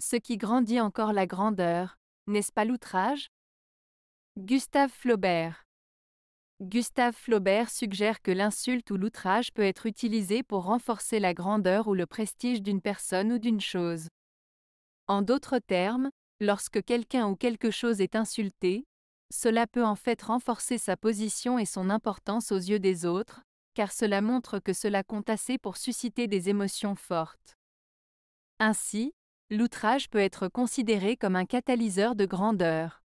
ce qui grandit encore la grandeur, n'est-ce pas l'outrage Gustave Flaubert Gustave Flaubert suggère que l'insulte ou l'outrage peut être utilisé pour renforcer la grandeur ou le prestige d'une personne ou d'une chose. En d'autres termes, lorsque quelqu'un ou quelque chose est insulté, cela peut en fait renforcer sa position et son importance aux yeux des autres, car cela montre que cela compte assez pour susciter des émotions fortes. Ainsi, L'outrage peut être considéré comme un catalyseur de grandeur.